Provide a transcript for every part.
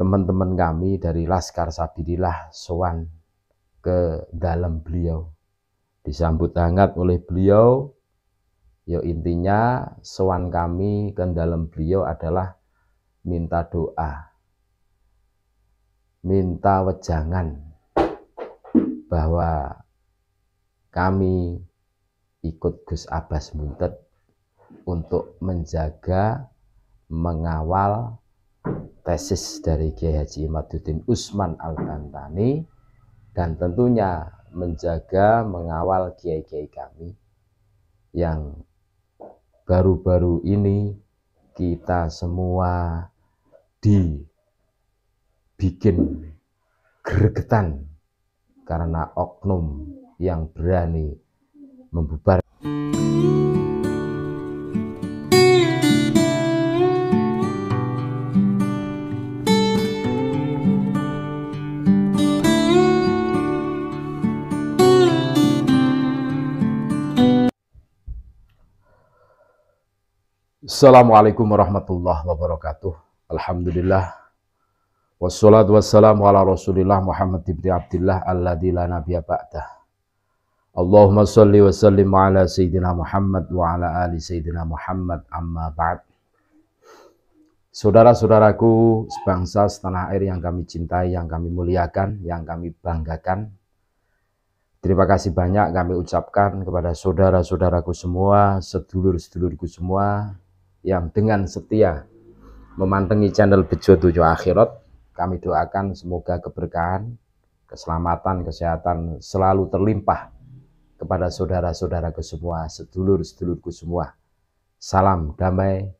teman-teman kami dari Laskar Sabilillah Soan ke dalam beliau. Disambut hangat oleh beliau. ya intinya soan kami ke dalam beliau adalah minta doa. Minta wejangan bahwa kami ikut Gus Abbas Muntet untuk menjaga, mengawal, tesis dari Kiai Haji Imaduddin Usman Al-Bantani dan tentunya menjaga mengawal kiai-kiai kami yang baru-baru ini kita semua dibikin gregetan karena oknum yang berani membubarkan Assalamualaikum warahmatullahi wabarakatuh. Alhamdulillah. Wassalatu wassalamu ala rasulillah Muhammad ibn Abdillah alladhi la nabiya ba'dah. Allahumma salli wa sallim ala sayyidina Muhammad wa ala ali sayyidina Muhammad amma ba'd. Saudara-saudaraku sebangsa setanah air yang kami cintai, yang kami muliakan, yang kami banggakan. Terima kasih banyak kami ucapkan kepada saudara-saudaraku semua, sedulur-sedulurku semua yang dengan setia memantengi channel Bejo Tujuh Akhirat. Kami doakan semoga keberkahan, keselamatan, kesehatan selalu terlimpah kepada saudara-saudaraku semua, sedulur-sedulurku semua. Salam damai,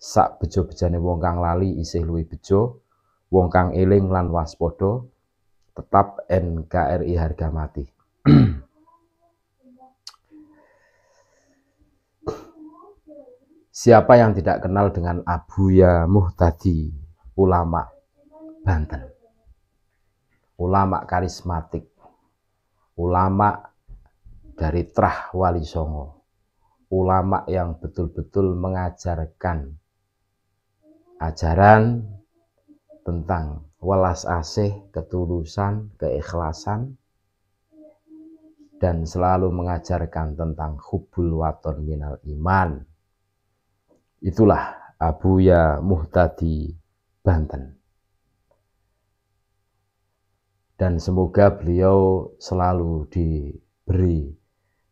sak bejo-bejane wong kang lali isih luwih bejo, wong kang eling lan waspodo, tetap NKRI harga mati. Siapa yang tidak kenal dengan Abuya Muhtadi, ulama Banten, ulama karismatik, ulama dari Trah Wali Songo, ulama yang betul-betul mengajarkan ajaran tentang welas asih, ketulusan, keikhlasan, dan selalu mengajarkan tentang hubul waton minal iman, Itulah Abuya Muhtadi Banten. Dan semoga beliau selalu diberi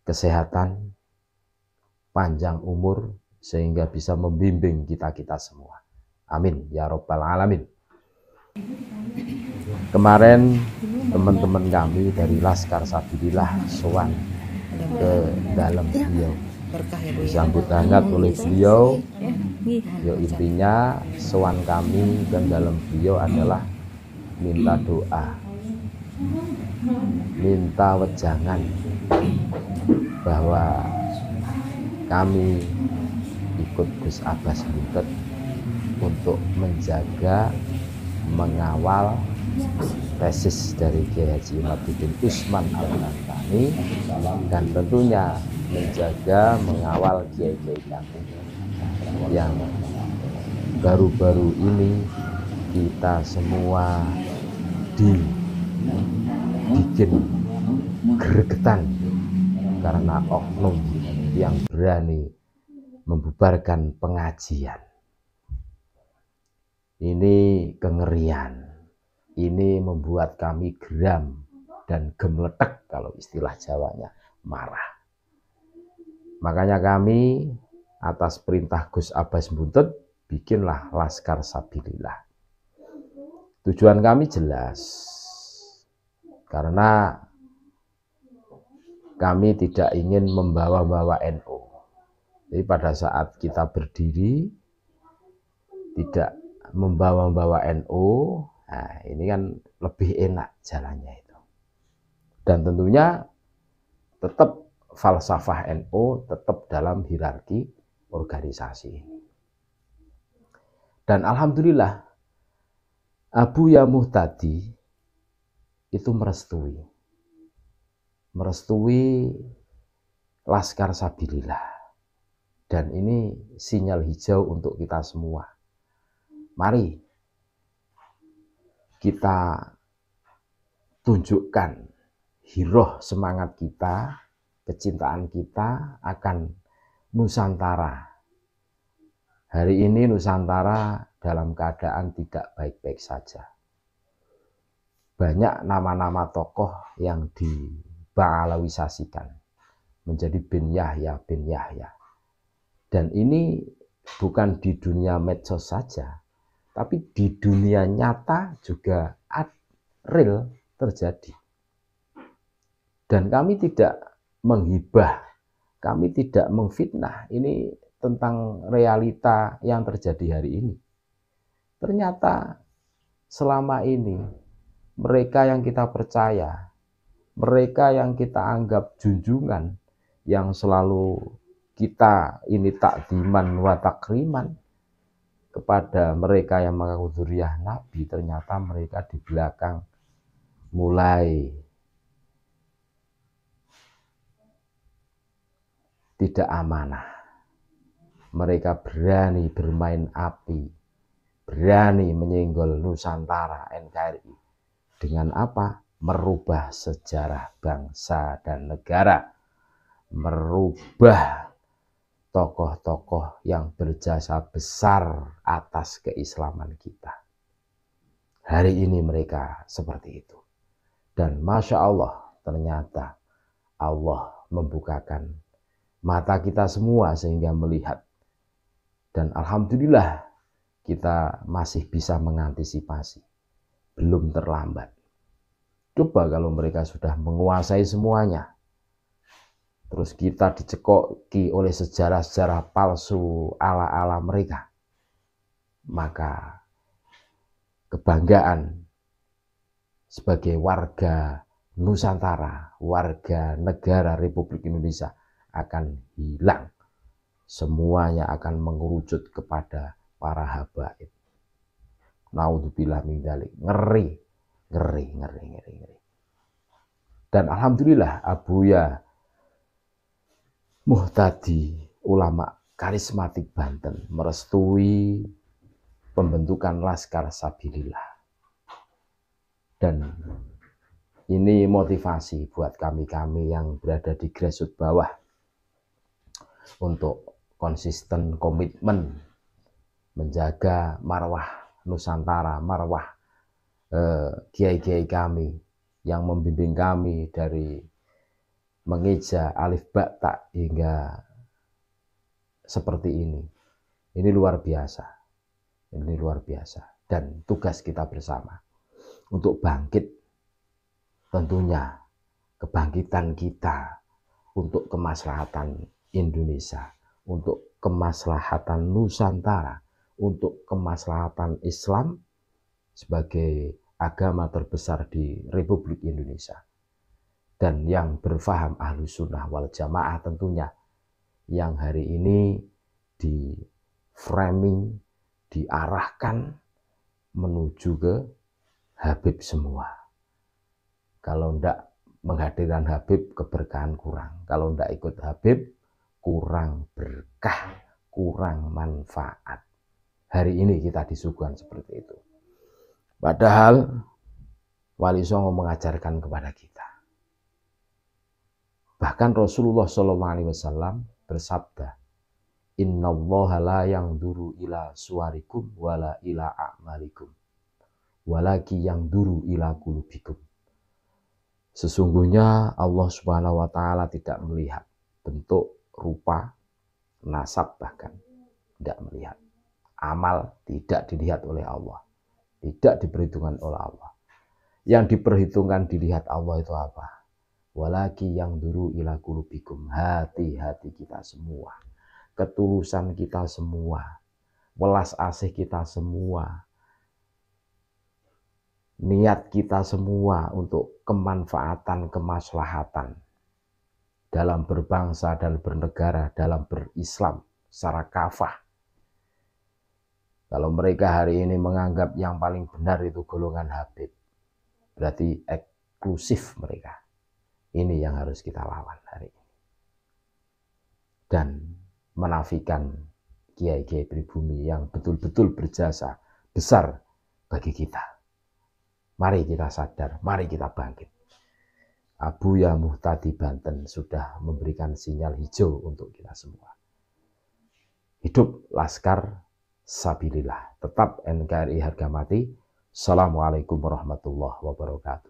kesehatan, panjang umur, sehingga bisa membimbing kita-kita semua. Amin. Ya Rabbal Alamin. Kemarin teman-teman kami dari Laskar Sabilillah Soan ke dalam beliau berkah ya Bu. Ya. Disambut hangat hmm. oleh beliau. Ya, ya intinya sowan kami dan dalam beliau adalah minta doa. Minta wejangan bahwa kami ikut Gus Abbas Butet untuk menjaga, mengawal, tesis dari Kiai Haji Imaduddin Usman al nantani dan tentunya menjaga mengawal kiai-kiai kami yang baru-baru ini kita semua di bikin gregetan karena oknum yang berani membubarkan pengajian. Ini kengerian ini membuat kami geram dan gemletek kalau istilah Jawanya marah. Makanya kami atas perintah Gus Abbas Buntut bikinlah Laskar Sabilillah. Tujuan kami jelas. Karena kami tidak ingin membawa-bawa NU. NO. Jadi pada saat kita berdiri tidak membawa-bawa NU, NO, ini kan lebih enak jalannya itu. Dan tentunya tetap falsafah NU NO tetap dalam hierarki organisasi. ini. Dan alhamdulillah Abu Yamuh tadi itu merestui merestui Laskar Sabilillah. Dan ini sinyal hijau untuk kita semua. Mari kita tunjukkan hiroh semangat kita, kecintaan kita akan Nusantara. Hari ini Nusantara dalam keadaan tidak baik-baik saja. Banyak nama-nama tokoh yang dibaalawisasikan menjadi bin Yahya, bin Yahya. Dan ini bukan di dunia medsos saja, tapi di dunia nyata juga real terjadi. Dan kami tidak menghibah, kami tidak mengfitnah. Ini tentang realita yang terjadi hari ini. Ternyata selama ini mereka yang kita percaya, mereka yang kita anggap junjungan, yang selalu kita ini takdiman wa kepada mereka yang mengaku zuriyah Nabi ternyata mereka di belakang mulai tidak amanah. Mereka berani bermain api, berani menyinggol Nusantara NKRI. Dengan apa? Merubah sejarah bangsa dan negara. Merubah tokoh-tokoh yang berjasa besar atas keislaman kita. Hari ini mereka seperti itu. Dan Masya Allah ternyata Allah membukakan mata kita semua sehingga melihat. Dan Alhamdulillah kita masih bisa mengantisipasi. Belum terlambat. Coba kalau mereka sudah menguasai semuanya, Terus kita dicekoki oleh sejarah-sejarah palsu ala-ala mereka. Maka kebanggaan sebagai warga Nusantara, warga negara Republik Indonesia akan hilang. Semuanya akan mengerucut kepada para habaib. Naudzubillah min dalik. Ngeri, ngeri, ngeri, ngeri, ngeri. Dan alhamdulillah Abuya Muhtadi, ulama karismatik Banten, merestui pembentukan Laskar Sabilillah. Dan ini motivasi buat kami-kami yang berada di grassroots bawah untuk konsisten komitmen menjaga marwah Nusantara, marwah eh, kiai-kiai eh, kami yang membimbing kami dari mengeja alif ba tak hingga seperti ini. Ini luar biasa. Ini luar biasa dan tugas kita bersama untuk bangkit tentunya kebangkitan kita untuk kemaslahatan Indonesia, untuk kemaslahatan Nusantara, untuk kemaslahatan Islam sebagai agama terbesar di Republik Indonesia dan yang berfaham ahlu sunnah wal jamaah tentunya yang hari ini di framing diarahkan menuju ke Habib semua. Kalau ndak menghadirkan Habib keberkahan kurang. Kalau ndak ikut Habib kurang berkah, kurang manfaat. Hari ini kita disuguhkan seperti itu. Padahal Wali Songo mengajarkan kepada kita Bahkan Rasulullah Shallallahu Alaihi Wasallam bersabda, Inna Allah la yang duru ila suarikum wala ila a'malikum walaki yang duru ila kulubikum. Sesungguhnya Allah Subhanahu wa taala tidak melihat bentuk rupa nasab bahkan tidak melihat. Amal tidak dilihat oleh Allah. Tidak diperhitungkan oleh Allah. Yang diperhitungkan dilihat Allah itu apa? Walaki yang duru ila kulubikum. Hati-hati kita semua. Ketulusan kita semua. Welas asih kita semua. Niat kita semua untuk kemanfaatan, kemaslahatan. Dalam berbangsa dan bernegara, dalam berislam secara kafah. Kalau mereka hari ini menganggap yang paling benar itu golongan Habib, berarti eksklusif mereka. Ini yang harus kita lawan hari ini. Dan menafikan kiai-kiai pribumi yang betul-betul berjasa besar bagi kita. Mari kita sadar, mari kita bangkit. Abu Ya Muhtadi Banten sudah memberikan sinyal hijau untuk kita semua. Hidup Laskar Sabilillah. Tetap NKRI harga mati. Assalamualaikum warahmatullahi wabarakatuh.